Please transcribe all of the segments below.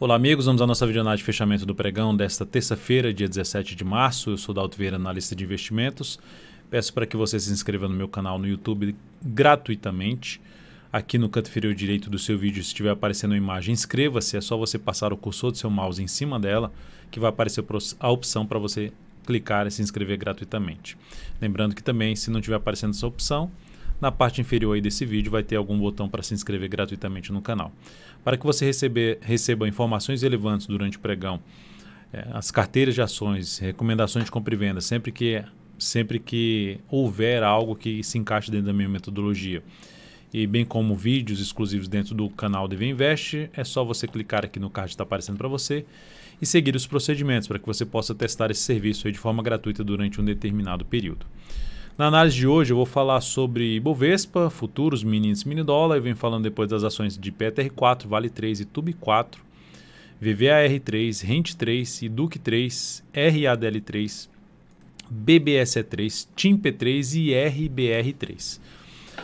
Olá, amigos. Vamos à nossa videonada de fechamento do pregão desta terça-feira, dia 17 de março. Eu sou Dalto Vieira, analista de investimentos. Peço para que você se inscreva no meu canal no YouTube gratuitamente. Aqui no canto inferior direito do seu vídeo, se estiver aparecendo a imagem, inscreva-se. É só você passar o cursor do seu mouse em cima dela que vai aparecer a opção para você clicar e se inscrever gratuitamente. Lembrando que também, se não estiver aparecendo essa opção, na parte inferior aí desse vídeo vai ter algum botão para se inscrever gratuitamente no canal. Para que você receber, receba informações relevantes durante o pregão, é, as carteiras de ações, recomendações de compra e venda, sempre que, sempre que houver algo que se encaixe dentro da minha metodologia, e bem como vídeos exclusivos dentro do canal DV Invest, é só você clicar aqui no card que está aparecendo para você e seguir os procedimentos para que você possa testar esse serviço de forma gratuita durante um determinado período. Na análise de hoje eu vou falar sobre Bovespa, futuros, mini índice, mini dólar, eu venho falando depois das ações de PTR4, Vale 3 e Tube 4, VVAR3, Rent 3, Educ 3, RADL3, BBSE3, TIMP3 e RBR3.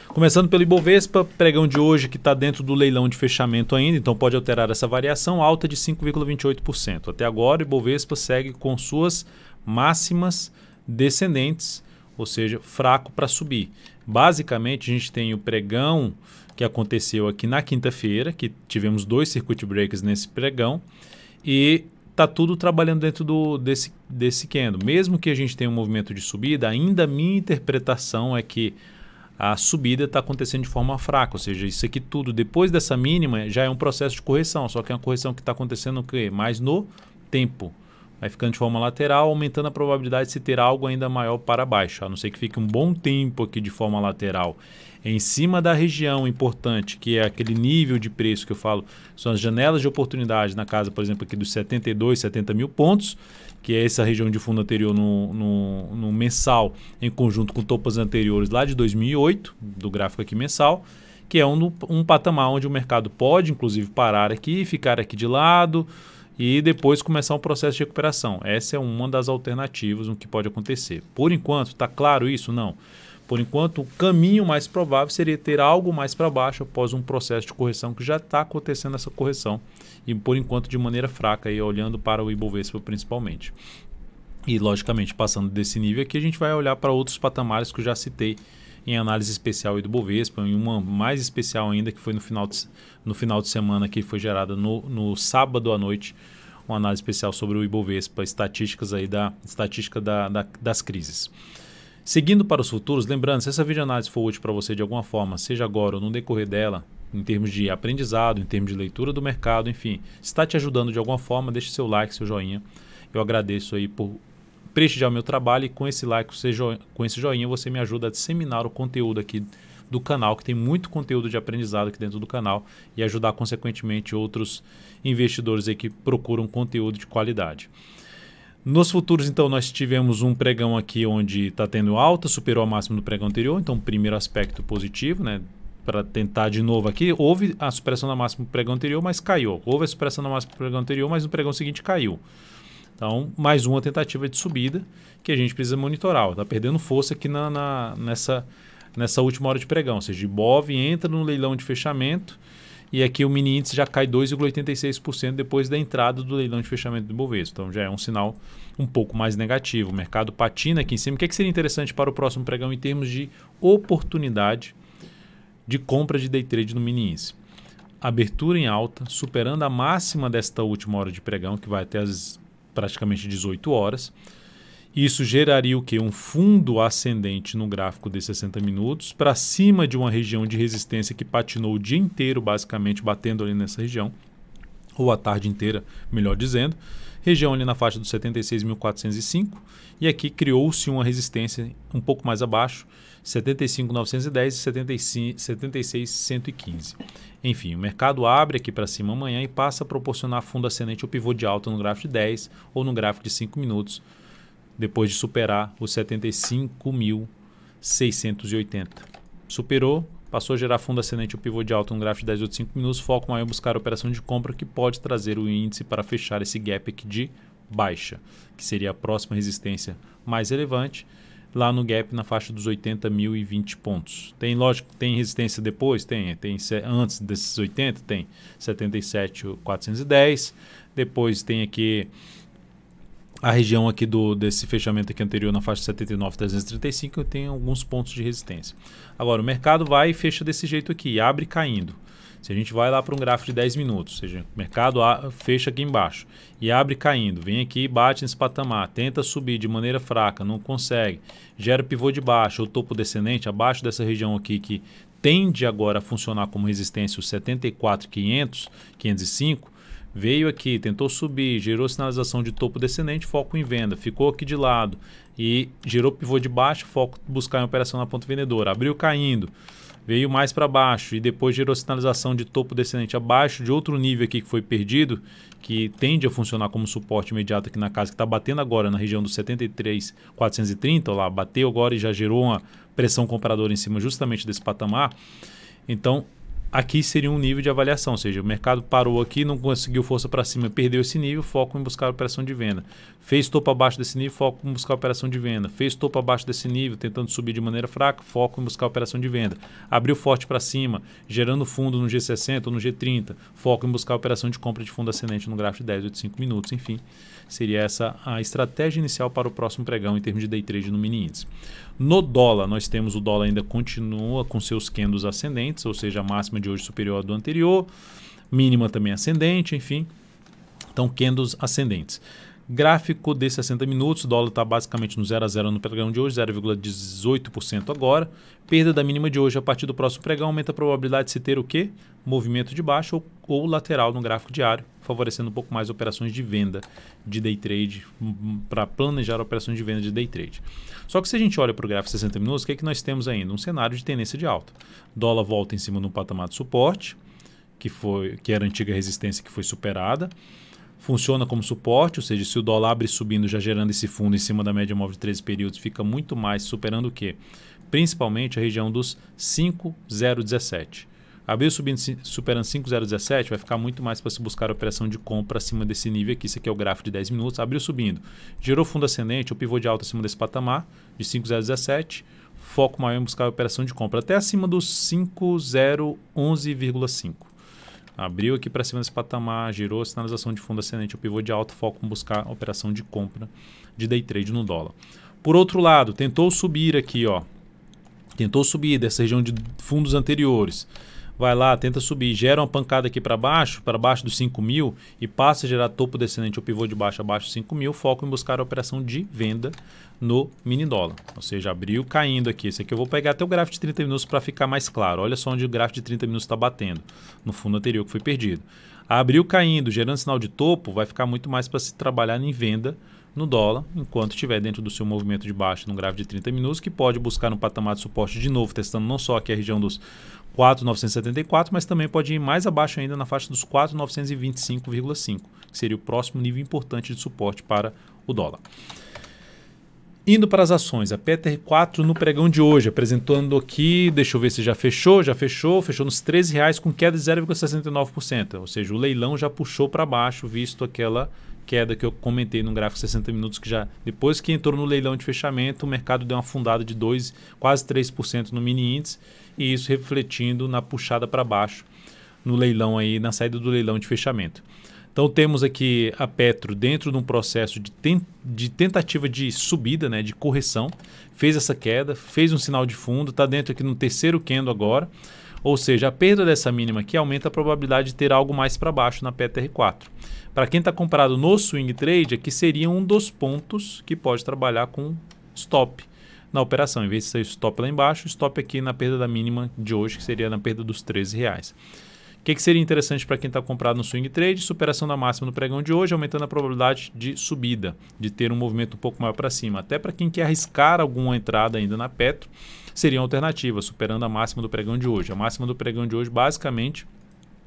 Começando pelo Ibovespa, pregão de hoje que está dentro do leilão de fechamento ainda, então pode alterar essa variação, alta de 5,28%. Até agora, o Ibovespa segue com suas máximas descendentes ou seja, fraco para subir. Basicamente, a gente tem o pregão que aconteceu aqui na quinta-feira, que tivemos dois circuit breakers nesse pregão, e está tudo trabalhando dentro do, desse, desse candle. Mesmo que a gente tenha um movimento de subida, ainda minha interpretação é que a subida está acontecendo de forma fraca, ou seja, isso aqui tudo depois dessa mínima já é um processo de correção, só que é uma correção que está acontecendo o quê? mais no tempo vai ficando de forma lateral, aumentando a probabilidade de se ter algo ainda maior para baixo, a não ser que fique um bom tempo aqui de forma lateral. Em cima da região importante, que é aquele nível de preço que eu falo, são as janelas de oportunidade na casa, por exemplo, aqui dos 72, 70 mil pontos, que é essa região de fundo anterior no, no, no mensal, em conjunto com topas anteriores lá de 2008, do gráfico aqui mensal que é um, um patamar onde o mercado pode, inclusive, parar aqui, ficar aqui de lado, e depois começar um processo de recuperação. Essa é uma das alternativas no que pode acontecer. Por enquanto, está claro isso? Não. Por enquanto, o caminho mais provável seria ter algo mais para baixo após um processo de correção que já está acontecendo essa correção e por enquanto de maneira fraca, aí, olhando para o Ibovespa principalmente. E logicamente, passando desse nível aqui, a gente vai olhar para outros patamares que eu já citei em análise especial e do Bovespa, e uma mais especial ainda, que foi no final de, no final de semana, que foi gerada no, no sábado à noite, uma análise especial sobre o Ibovespa, estatísticas aí da estatística da, da, das crises. Seguindo para os futuros, lembrando, se essa videoanálise for útil para você de alguma forma, seja agora ou no decorrer dela, em termos de aprendizado, em termos de leitura do mercado, enfim, está te ajudando de alguma forma, deixe seu like, seu joinha. Eu agradeço aí por prestigiar o meu trabalho e com esse like, com esse joinha, você me ajuda a disseminar o conteúdo aqui do canal, que tem muito conteúdo de aprendizado aqui dentro do canal e ajudar, consequentemente, outros investidores aí que procuram conteúdo de qualidade. Nos futuros, então, nós tivemos um pregão aqui onde está tendo alta, superou a máxima do pregão anterior, então, primeiro aspecto positivo, né? Para tentar de novo aqui, houve a supressão da máxima do pregão anterior, mas caiu. Houve a supressão da máxima do pregão anterior, mas no pregão seguinte caiu. Então, mais uma tentativa de subida que a gente precisa monitorar. Está perdendo força aqui na, na, nessa, nessa última hora de pregão. Ou seja, Ibov entra no leilão de fechamento e aqui o mini índice já cai 2,86% depois da entrada do leilão de fechamento do BOVES. Então já é um sinal um pouco mais negativo. O mercado patina aqui em cima. O que, é que seria interessante para o próximo pregão em termos de oportunidade de compra de day trade no mini índice? Abertura em alta, superando a máxima desta última hora de pregão, que vai até as praticamente 18 horas. Isso geraria o que? Um fundo ascendente no gráfico de 60 minutos para cima de uma região de resistência que patinou o dia inteiro, basicamente batendo ali nessa região, ou a tarde inteira, melhor dizendo. Região ali na faixa dos 76.405 e aqui criou-se uma resistência um pouco mais abaixo 75,910 e 75, 76,115. Enfim, o mercado abre aqui para cima amanhã e passa a proporcionar fundo ascendente ou pivô de alta no gráfico de 10 ou no gráfico de 5 minutos, depois de superar os 75.680. Superou, passou a gerar fundo ascendente ou pivô de alta no gráfico de 10 ou de 5 minutos, foco maior em buscar a operação de compra que pode trazer o índice para fechar esse gap aqui de baixa, que seria a próxima resistência mais relevante lá no gap na faixa dos 80.020 pontos. Tem, lógico, tem resistência depois? Tem. Tem antes desses 80? Tem 77.410. Depois tem aqui a região aqui do desse fechamento aqui anterior na faixa 79.335 tem alguns pontos de resistência. Agora o mercado vai e fecha desse jeito aqui, abre caindo. Se a gente vai lá para um gráfico de 10 minutos, ou seja, o mercado fecha aqui embaixo e abre caindo, vem aqui e bate nesse patamar, tenta subir de maneira fraca, não consegue, gera pivô de baixo ou topo descendente abaixo dessa região aqui que tende agora a funcionar como resistência os 74,500, 505, veio aqui, tentou subir, gerou sinalização de topo descendente, foco em venda, ficou aqui de lado e gerou pivô de baixo, foco buscar em operação na ponta vendedora, abriu caindo veio mais para baixo e depois gerou sinalização de topo descendente abaixo de outro nível aqui que foi perdido, que tende a funcionar como suporte imediato aqui na casa, que está batendo agora na região dos 73,430, lá, bateu agora e já gerou uma pressão comparadora em cima justamente desse patamar. Então, aqui seria um nível de avaliação, ou seja, o mercado parou aqui, não conseguiu força para cima, perdeu esse nível, foco em buscar operação de venda. Fez topo abaixo desse nível, foco em buscar operação de venda. Fez topo abaixo desse nível, tentando subir de maneira fraca, foco em buscar operação de venda. Abriu forte para cima, gerando fundo no G60 ou no G30, foco em buscar operação de compra de fundo ascendente no gráfico de 10 ou de 5 minutos, enfim. Seria essa a estratégia inicial para o próximo pregão em termos de day trade no mini índice. No dólar, nós temos o dólar ainda continua com seus candles ascendentes, ou seja, a máxima de hoje superior ao do anterior, mínima também ascendente, enfim. Então, candles ascendentes. Gráfico de 60 minutos, dólar está basicamente no 0 a 0 no pregão de hoje, 0,18% agora. Perda da mínima de hoje a partir do próximo pregão aumenta a probabilidade de se ter o quê? Movimento de baixo ou, ou lateral no gráfico diário, favorecendo um pouco mais operações de venda de day trade, hum, hum, para planejar operações de venda de day trade. Só que se a gente olha para o gráfico 60 minutos, o que, é que nós temos ainda? Um cenário de tendência de alta. Dólar volta em cima de um patamar de suporte, que, foi, que era a antiga resistência que foi superada funciona como suporte, ou seja, se o dólar abre subindo, já gerando esse fundo em cima da média móvel de 13 períodos, fica muito mais superando o que? Principalmente a região dos 5,017. Abriu subindo, superando 5,017, vai ficar muito mais para se buscar operação de compra acima desse nível aqui. Isso aqui é o gráfico de 10 minutos. Abriu subindo, gerou fundo ascendente, o pivô de alta acima desse patamar, de 5,017. Foco maior em buscar operação de compra, até acima dos 5,011,5. Abriu aqui para cima desse patamar, girou sinalização de fundo ascendente, o pivô de alto foco em buscar operação de compra de day trade no dólar. Por outro lado, tentou subir aqui, ó. Tentou subir dessa região de fundos anteriores vai lá, tenta subir, gera uma pancada aqui para baixo, para baixo dos 5 mil e passa a gerar topo descendente ou pivô de baixo abaixo dos 5 mil, foco em buscar a operação de venda no mini dólar. Ou seja, abriu caindo aqui. Esse aqui eu vou pegar até o gráfico de 30 minutos para ficar mais claro. Olha só onde o gráfico de 30 minutos está batendo, no fundo anterior que foi perdido. Abriu caindo, gerando sinal de topo, vai ficar muito mais para se trabalhar em venda no dólar, enquanto estiver dentro do seu movimento de baixa no gráfico de 30 minutos, que pode buscar no patamar de suporte de novo, testando não só aqui a região dos 4,974, mas também pode ir mais abaixo ainda na faixa dos 4,925,5, que seria o próximo nível importante de suporte para o dólar. Indo para as ações, a PTR4 no pregão de hoje, apresentando aqui, deixa eu ver se já fechou, já fechou, fechou nos R$ reais com queda de 0,69%, ou seja, o leilão já puxou para baixo, visto aquela queda que eu comentei no gráfico 60 minutos que já depois que entrou no leilão de fechamento, o mercado deu uma fundada de 2, quase 3% no mini índice, e isso refletindo na puxada para baixo no leilão aí, na saída do leilão de fechamento. Então temos aqui a Petro dentro de um processo de, ten de tentativa de subida, né, de correção, fez essa queda, fez um sinal de fundo, está dentro aqui no terceiro candle agora, ou seja, a perda dessa mínima aqui aumenta a probabilidade de ter algo mais para baixo na PTR4. Para quem está comprado no swing trade, aqui seria um dos pontos que pode trabalhar com stop na operação. Em vez de ser stop lá embaixo, stop aqui na perda da mínima de hoje, que seria na perda dos 13 reais. O que, que seria interessante para quem está comprado no swing trade? Superação da máxima no pregão de hoje, aumentando a probabilidade de subida, de ter um movimento um pouco maior para cima. Até para quem quer arriscar alguma entrada ainda na Petro, seria uma alternativa, superando a máxima do pregão de hoje. A máxima do pregão de hoje, basicamente,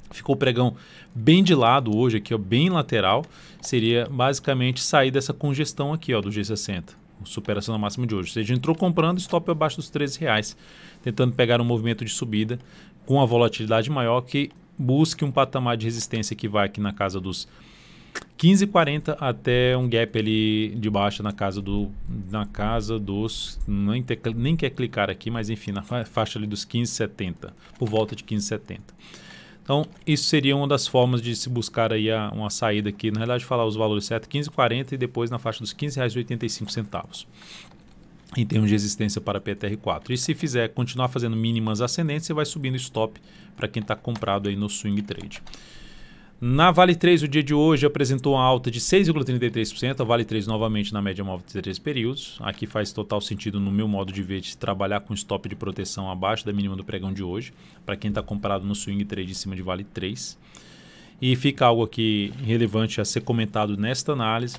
ficou o pregão bem de lado hoje aqui, ó, bem lateral, seria basicamente sair dessa congestão aqui ó, do G60 superação da máxima de hoje. Ou seja, entrou comprando stop abaixo dos 13 reais, tentando pegar um movimento de subida com a volatilidade maior que busque um patamar de resistência que vai aqui na casa dos 15,40 até um gap ali de baixa na casa do na casa dos nem, te, nem quer clicar aqui, mas enfim, na faixa ali dos 15,70, por volta de 15,70. Então, isso seria uma das formas de se buscar aí a, uma saída aqui, na realidade falar os valores certos, 15,40 e depois na faixa dos R$ 15,85 em termos de resistência para PTR4. E se fizer continuar fazendo mínimas ascendentes, você vai subindo stop para quem está comprado aí no swing trade. Na Vale 3, o dia de hoje apresentou uma alta de 6,33%. A Vale 3 novamente na média móvel de 3 períodos. Aqui faz total sentido, no meu modo de ver, de trabalhar com stop de proteção abaixo da mínima do pregão de hoje, para quem está comprado no swing trade em cima de Vale 3. E fica algo aqui relevante a ser comentado nesta análise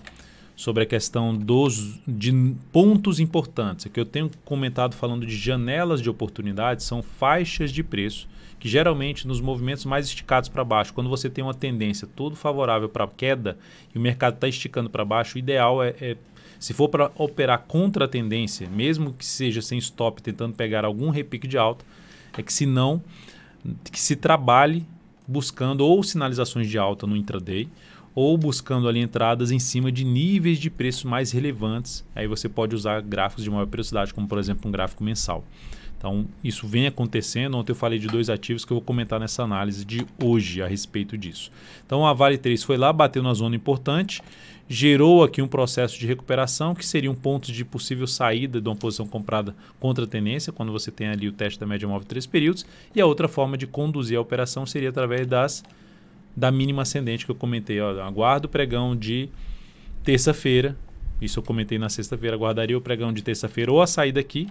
sobre a questão dos de pontos importantes. É que eu tenho comentado falando de janelas de oportunidade, são faixas de preço que geralmente nos movimentos mais esticados para baixo, quando você tem uma tendência todo favorável para queda e o mercado está esticando para baixo, o ideal é, é se for para operar contra a tendência, mesmo que seja sem stop, tentando pegar algum repique de alta, é que se não que se trabalhe buscando ou sinalizações de alta no intraday ou buscando ali entradas em cima de níveis de preço mais relevantes. Aí você pode usar gráficos de maior periodicidade, como por exemplo um gráfico mensal. Então, isso vem acontecendo. Ontem eu falei de dois ativos que eu vou comentar nessa análise de hoje a respeito disso. Então, a Vale 3 foi lá, bateu na zona importante, gerou aqui um processo de recuperação, que seria um ponto de possível saída de uma posição comprada contra a tendência, quando você tem ali o teste da média móvel de três períodos. E a outra forma de conduzir a operação seria através das da mínima ascendente que eu comentei. Ó, aguardo o pregão de terça-feira. Isso eu comentei na sexta-feira. Aguardaria o pregão de terça-feira ou a saída aqui.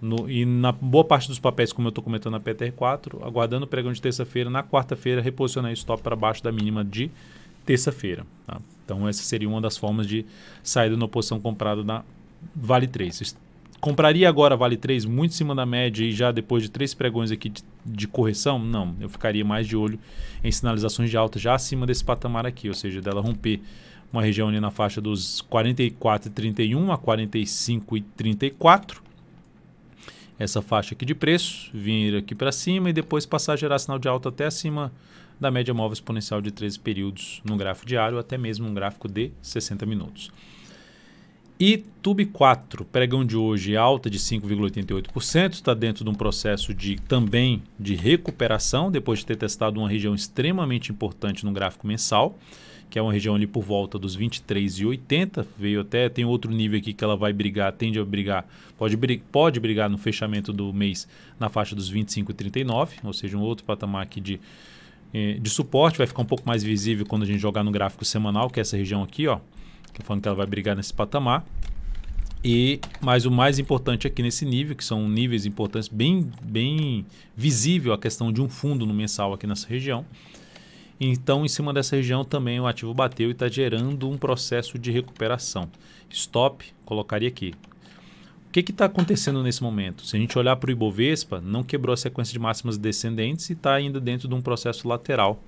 No, e na boa parte dos papéis, como eu estou comentando na PTR4, aguardando o pregão de terça-feira, na quarta-feira, reposicionar esse stop para baixo da mínima de terça-feira. Tá? Então, essa seria uma das formas de saída na posição comprada na Vale 3. Compraria agora vale 3 muito em cima da média e já depois de três pregões aqui de, de, correção? Não, eu ficaria mais de olho em sinalizações de alta já acima desse patamar aqui, ou seja, dela romper uma região ali na faixa dos 44,31 a 45,34. Essa faixa aqui de preço, vir aqui para cima e depois passar a gerar sinal de alta até acima da média móvel exponencial de 13 períodos no gráfico diário, até mesmo um gráfico de 60 minutos. E Tube 4, pregão de hoje, alta de 5,88%, está dentro de um processo de também de recuperação, depois de ter testado uma região extremamente importante no gráfico mensal, que é uma região ali por volta dos 23,80, veio até, tem outro nível aqui que ela vai brigar, tende a brigar, pode, pode brigar no fechamento do mês na faixa dos 25,39, ou seja, um outro patamar aqui de, eh, de suporte, vai ficar um pouco mais visível quando a gente jogar no gráfico semanal, que é essa região aqui, ó, falando que ela vai brigar nesse patamar. E mas o mais importante aqui nesse nível, que são níveis importantes, bem bem visível a questão de um fundo no mensal aqui nessa região. Então, em cima dessa região também o ativo bateu e está gerando um processo de recuperação. Stop, colocaria aqui. O que está acontecendo nesse momento? Se a gente olhar para o Ibovespa, não quebrou a sequência de máximas descendentes e está ainda dentro de um processo lateral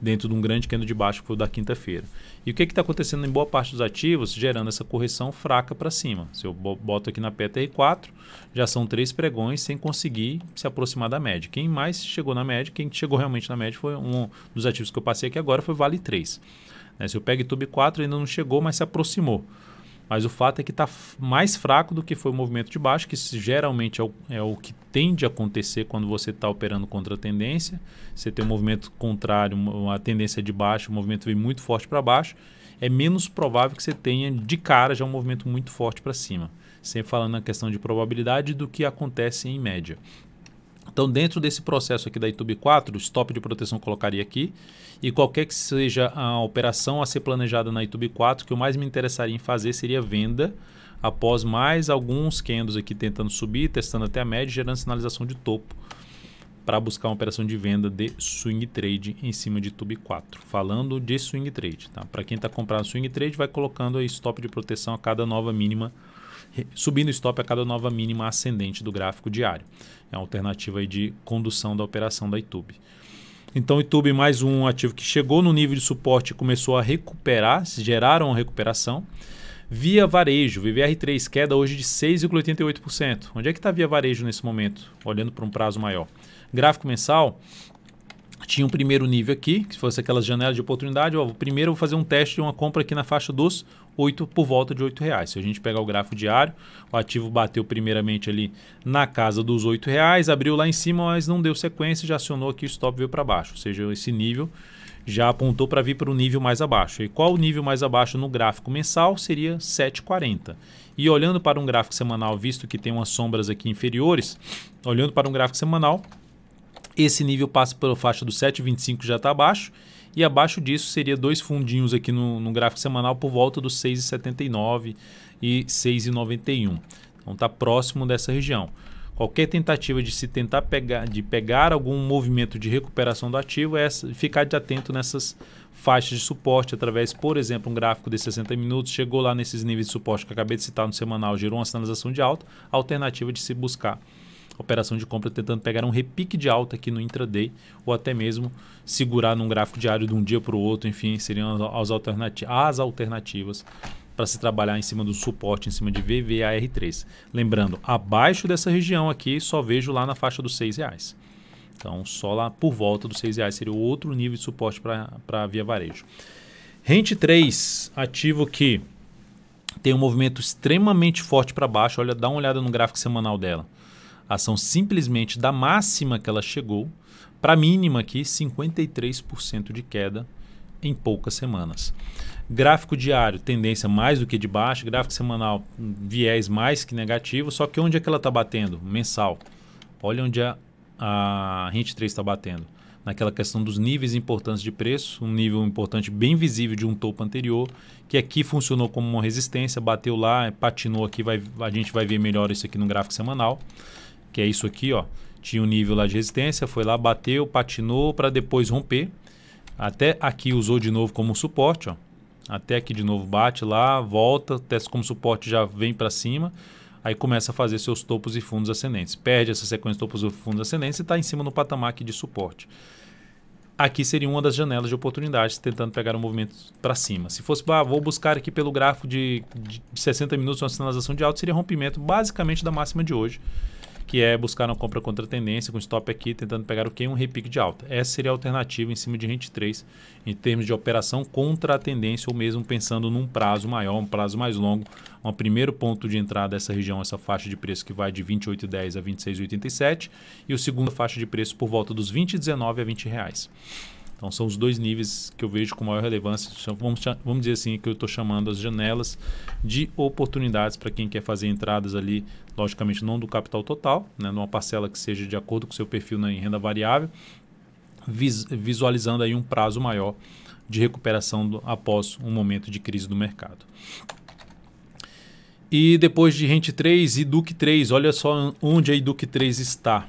dentro de um grande candle de baixo que foi o da quinta-feira. E o que está acontecendo em boa parte dos ativos, gerando essa correção fraca para cima. Se eu boto aqui na PTR4, já são três pregões sem conseguir se aproximar da média. Quem mais chegou na média, quem chegou realmente na média foi um dos ativos que eu passei aqui agora, foi Vale 3. Né? Se eu pego Tube 4, ainda não chegou, mas se aproximou. Mas o fato é que está mais fraco do que foi o movimento de baixo, que geralmente é o, é o que tende a acontecer quando você está operando contra a tendência. Você tem um movimento contrário, uma tendência de baixo, o um movimento vem muito forte para baixo. É menos provável que você tenha de cara já um movimento muito forte para cima. Sempre falando na questão de probabilidade do que acontece em média. Então, dentro desse processo aqui da YouTube 4, o stop de proteção colocaria aqui. E qualquer que seja a operação a ser planejada na YouTube 4, que o mais me interessaria em fazer seria venda após mais alguns candles aqui tentando subir, testando até a média, gerando sinalização de topo para buscar uma operação de venda de swing trade em cima de tube 4. Falando de swing trade, tá? Para quem está comprando swing trade, vai colocando aí stop de proteção a cada nova mínima subindo stop a cada nova mínima ascendente do gráfico diário. É uma alternativa de condução da operação da itube Então, itube mais um ativo que chegou no nível de suporte e começou a recuperar, geraram uma recuperação. Via Varejo, VVR3, queda hoje de 6,88%. Onde é que está Via Varejo nesse momento, olhando para um prazo maior? Gráfico mensal, tinha um primeiro nível aqui, que fosse aquelas janelas de oportunidade. Ó, primeiro eu vou fazer um teste de uma compra aqui na faixa dos 8, por volta de 8 reais. Se a gente pegar o gráfico diário, o ativo bateu primeiramente ali na casa dos 8 reais, abriu lá em cima, mas não deu sequência, já acionou aqui o stop veio para baixo. Ou seja, esse nível já apontou para vir para o nível mais abaixo. E qual o nível mais abaixo no gráfico mensal seria 7,40. E olhando para um gráfico semanal, visto que tem umas sombras aqui inferiores, olhando para um gráfico semanal, esse nível passa pela faixa do 7,25 já está abaixo. E abaixo disso seria dois fundinhos aqui no, no gráfico semanal por volta dos 6,79 e 6,91. Então está próximo dessa região. Qualquer tentativa de se tentar pegar, de pegar algum movimento de recuperação do ativo é ficar de atento nessas faixas de suporte através, por exemplo, um gráfico de 60 minutos, chegou lá nesses níveis de suporte que eu acabei de citar no semanal, gerou uma sinalização de alta, alternativa de se buscar operação de compra tentando pegar um repique de alta aqui no intraday ou até mesmo segurar num gráfico diário de um dia para o outro, enfim, seriam as alternativas para se trabalhar em cima do suporte, em cima de VVAR3. Lembrando, abaixo dessa região aqui, só vejo lá na faixa dos R$ reais. Então, só lá por volta dos R$ reais seria outro nível de suporte para via varejo. Rente 3, ativo que tem um movimento extremamente forte para baixo. Olha, dá uma olhada no gráfico semanal dela. A ação simplesmente da máxima que ela chegou para a mínima aqui, 53% de queda em poucas semanas. Gráfico diário, tendência mais do que de baixo. Gráfico semanal, viés mais que negativo. Só que onde é que ela está batendo? Mensal. Olha onde a, a 3 está batendo. Naquela questão dos níveis importantes de preço, um nível importante bem visível de um topo anterior, que aqui funcionou como uma resistência, bateu lá, patinou aqui, vai, a gente vai ver melhor isso aqui no gráfico semanal, que é isso aqui, ó. Tinha um nível lá de resistência, foi lá, bateu, patinou para depois romper até aqui usou de novo como suporte, ó. Até aqui de novo bate lá, volta, testa como suporte, já vem para cima. Aí começa a fazer seus topos e fundos ascendentes. Perde essa sequência de topos e fundos ascendentes e está em cima no patamar aqui de suporte. Aqui seria uma das janelas de oportunidades, tentando pegar o um movimento para cima. Se fosse, ah, vou buscar aqui pelo gráfico de, de, de 60 minutos uma sinalização de alta, seria rompimento basicamente da máxima de hoje que é buscar uma compra contra tendência com stop aqui, tentando pegar o que? Um repique de alta. Essa seria a alternativa em cima de rente 3 em termos de operação contra a tendência ou mesmo pensando num prazo maior, um prazo mais longo. Um primeiro ponto de entrada essa região, essa faixa de preço que vai de 28,10 a 26,87 e o segundo faixa de preço por volta dos 20,19 a 20 reais. Então são os dois níveis que eu vejo com maior relevância. Vamos, vamos dizer assim que eu estou chamando as janelas de oportunidades para quem quer fazer entradas ali, logicamente não do capital total, né, numa parcela que seja de acordo com o seu perfil né, em renda variável, vis, visualizando aí um prazo maior de recuperação do, após um momento de crise do mercado. E depois de Rente 3 e Duque 3, olha só onde a Duque 3 está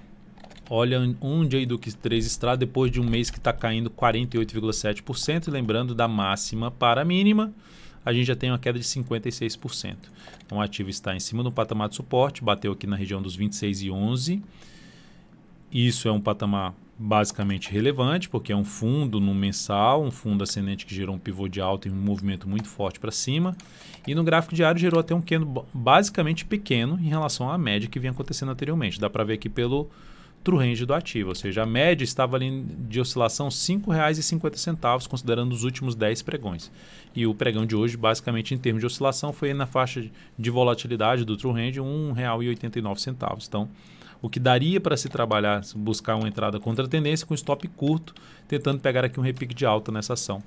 olha onde a Idux 3 está depois de um mês que está caindo 48,7%. Lembrando, da máxima para a mínima, a gente já tem uma queda de 56%. Então, o ativo está em cima do patamar de suporte, bateu aqui na região dos 26 e 11. Isso é um patamar basicamente relevante, porque é um fundo no mensal, um fundo ascendente que gerou um pivô de alta e um movimento muito forte para cima. E no gráfico diário gerou até um queno basicamente pequeno em relação à média que vinha acontecendo anteriormente. Dá para ver aqui pelo true range do ativo, ou seja, a média estava ali de oscilação R$ 5,50, considerando os últimos 10 pregões. E o pregão de hoje, basicamente em termos de oscilação, foi na faixa de volatilidade do true range R$ 1,89. Então, o que daria para se trabalhar, buscar uma entrada contra a tendência com stop curto, tentando pegar aqui um repique de alta nessa ação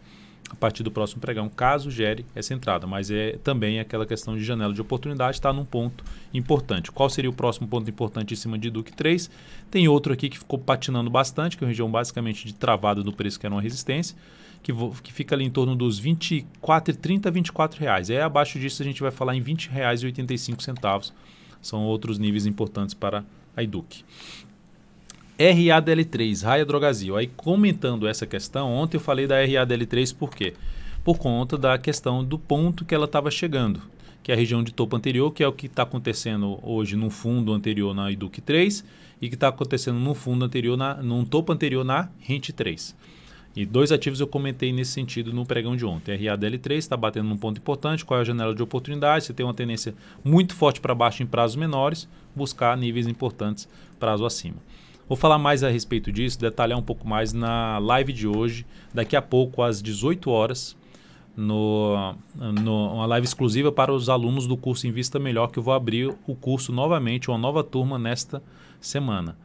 a partir do próximo pregão, caso gere essa entrada. Mas é também aquela questão de janela de oportunidade está num ponto importante. Qual seria o próximo ponto importante em cima de Duque 3? Tem outro aqui que ficou patinando bastante, que é uma região basicamente de travada do preço, que era uma resistência, que, que fica ali em torno dos 24, 30 R$ 24 reais. É abaixo disso a gente vai falar em 20 reais e 85 centavos. São outros níveis importantes para a Eduque. RADL3, raia drogazil. Aí comentando essa questão, ontem eu falei da RADL3 por quê? Por conta da questão do ponto que ela estava chegando, que é a região de topo anterior, que é o que está acontecendo hoje no fundo anterior na Educ 3 e que está acontecendo no fundo anterior, na, num topo anterior na Rente 3. E dois ativos eu comentei nesse sentido no pregão de ontem. RADL3 está batendo num ponto importante, qual é a janela de oportunidade? Você tem uma tendência muito forte para baixo em prazos menores, buscar níveis importantes prazo acima. Vou falar mais a respeito disso, detalhar um pouco mais na live de hoje, daqui a pouco, às 18 horas, no, no, uma live exclusiva para os alunos do curso Invista Melhor, que eu vou abrir o curso novamente, uma nova turma nesta semana.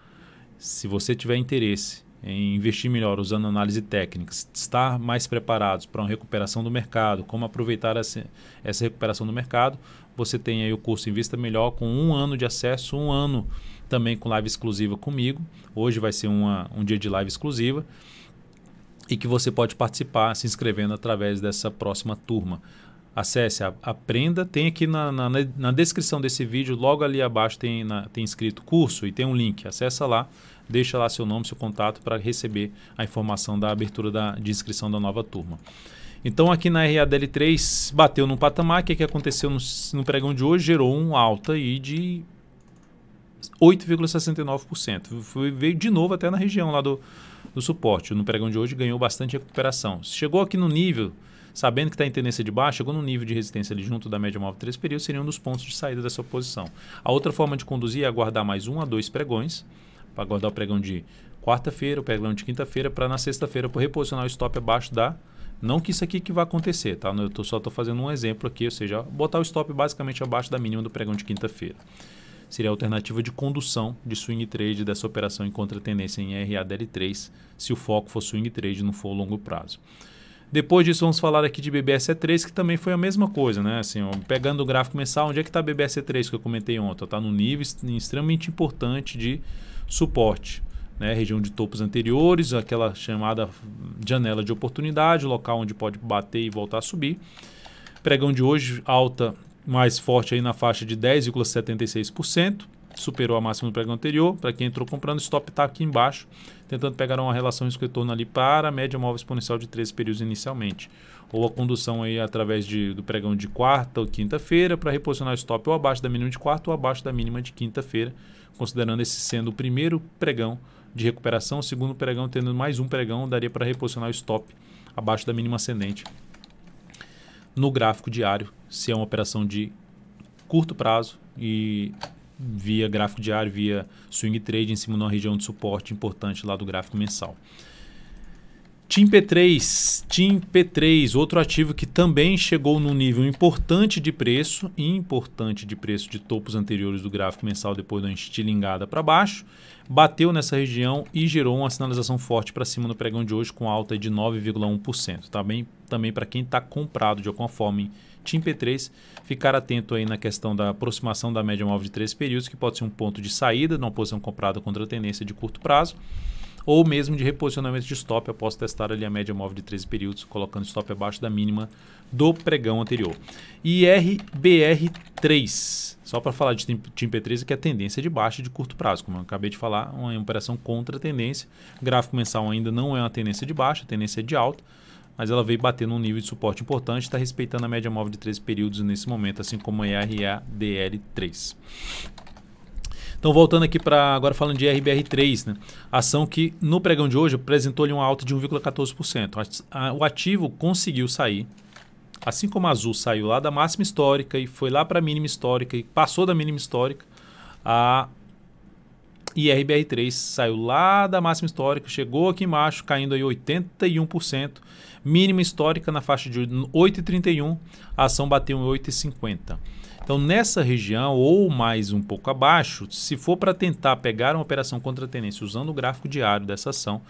Se você tiver interesse em investir melhor usando análise técnica, estar mais preparados para uma recuperação do mercado, como aproveitar essa, essa recuperação do mercado, você tem aí o curso Invista Melhor com um ano de acesso, um ano também com live exclusiva comigo. Hoje vai ser uma, um dia de live exclusiva e que você pode participar se inscrevendo através dessa próxima turma. Acesse, a, aprenda, tem aqui na, na, na, descrição desse vídeo, logo ali abaixo tem, na, tem escrito curso e tem um link. Acesse lá, deixa lá seu nome, seu contato para receber a informação da abertura da, de inscrição da nova turma. Então aqui na RADL3 bateu num patamar, o que, é que aconteceu no, no pregão de hoje? Gerou um alta aí de 8,69%. Veio de novo até na região lá do, do suporte. No pregão de hoje ganhou bastante recuperação. Chegou aqui no nível, sabendo que está em tendência de baixa, chegou no nível de resistência ali junto da média móvel 3 períodos, seria um dos pontos de saída dessa posição. A outra forma de conduzir é aguardar mais um a dois pregões, para aguardar o pregão de quarta-feira, o pregão de quinta-feira, para na sexta-feira reposicionar o stop abaixo da não que isso aqui que vai acontecer, tá? Eu tô, só estou fazendo um exemplo aqui, ou seja, botar o stop basicamente abaixo da mínima do pregão de quinta-feira seria a alternativa de condução de swing trade dessa operação em contra tendência em RADL3, se o foco for swing trade, não for longo prazo. Depois disso, vamos falar aqui de BBSE3, que também foi a mesma coisa, né? Assim, ó, pegando o gráfico mensal, onde é que está BBSE3 que eu comentei ontem? Está no nível extremamente importante de suporte. Né, região de topos anteriores, aquela chamada janela de oportunidade, local onde pode bater e voltar a subir. Pregão de hoje, alta mais forte aí na faixa de 10,76%, superou a máxima do pregão anterior. Para quem entrou comprando, o stop está aqui embaixo, tentando pegar uma relação risco ali para a média móvel exponencial de 13 períodos inicialmente. Ou a condução aí através de, do pregão de quarta ou quinta-feira para reposicionar o stop ou abaixo da mínima de quarta ou abaixo da mínima de quinta-feira, considerando esse sendo o primeiro pregão de recuperação, o segundo pregão tendo mais um pregão, daria para reposicionar o stop abaixo da mínima ascendente no gráfico diário se é uma operação de curto prazo e via gráfico diário, via swing trade em cima de uma região de suporte importante lá do gráfico mensal. Team P3, Team P3, outro ativo que também chegou num nível importante de preço, importante de preço de topos anteriores do gráfico mensal depois da estilingada para baixo, bateu nessa região e gerou uma sinalização forte para cima no pregão de hoje com alta de 9,1%. Tá bem? Também para quem está comprado de alguma forma em Team P3, ficar atento aí na questão da aproximação da média móvel de três períodos, que pode ser um ponto de saída uma posição comprada contra a tendência de curto prazo ou mesmo de reposicionamento de stop após testar ali a média móvel de 13 períodos, colocando stop abaixo da mínima do pregão anterior. E RBR3, só para falar de Team P13, que é a tendência de baixa de curto prazo, como eu acabei de falar, uma operação contra a tendência. gráfico mensal ainda não é uma tendência de baixa, a tendência é de alta mas ela veio batendo um nível de suporte importante, está respeitando a média móvel de 13 períodos nesse momento, assim como a RADL3. Então, voltando aqui para agora falando de RBR3, né? Ação que no pregão de hoje apresentou-lhe uma alta de 1,14%. O ativo conseguiu sair, assim como a Azul saiu lá da máxima histórica e foi lá para a mínima histórica e passou da mínima histórica, a rbr 3 saiu lá da máxima histórica, chegou aqui embaixo, caindo aí 81%, mínima histórica na faixa de 8,31, a ação bateu em 8,50. Então, nessa região ou mais um pouco abaixo, se for para tentar pegar uma operação contra a tendência usando o gráfico diário dessa ação,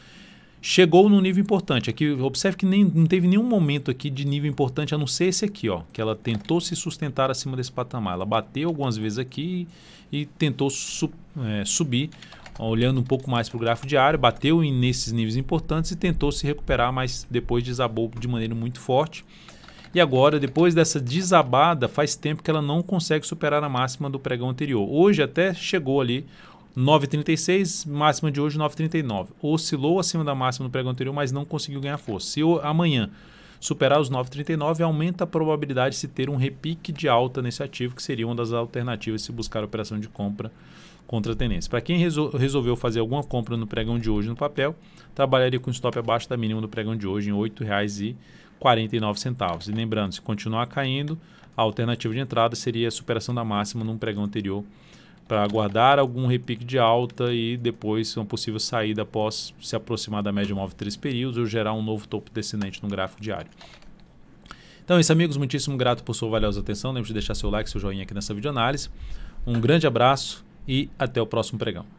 chegou num nível importante. Aqui, observe que nem, não teve nenhum momento aqui de nível importante, a não ser esse aqui, ó, que ela tentou se sustentar acima desse patamar. Ela bateu algumas vezes aqui e tentou su, é, subir, olhando um pouco mais para o gráfico diário, bateu nesses níveis importantes e tentou se recuperar, mas depois desabou de maneira muito forte. E agora, depois dessa desabada, faz tempo que ela não consegue superar a máxima do pregão anterior. Hoje até chegou ali 9,36, máxima de hoje 9,39. Oscilou acima da máxima do pregão anterior, mas não conseguiu ganhar força. Se amanhã superar os 9,39, aumenta a probabilidade de se ter um repique de alta nesse ativo, que seria uma das alternativas se buscar operação de compra contra a tendência. Para quem resol resolveu fazer alguma compra no pregão de hoje no papel, trabalharia com stop abaixo da mínima do pregão de hoje em R$ 8,00 49 centavos. E lembrando, se continuar caindo, a alternativa de entrada seria a superação da máxima num pregão anterior para aguardar algum repique de alta e depois uma possível saída após se aproximar da média móvel de períodos ou gerar um novo topo descendente no gráfico diário. Então é isso, amigos. Muitíssimo grato por sua valiosa atenção. Lembre de deixar seu like, seu joinha aqui nessa videoanálise. Um grande abraço e até o próximo pregão.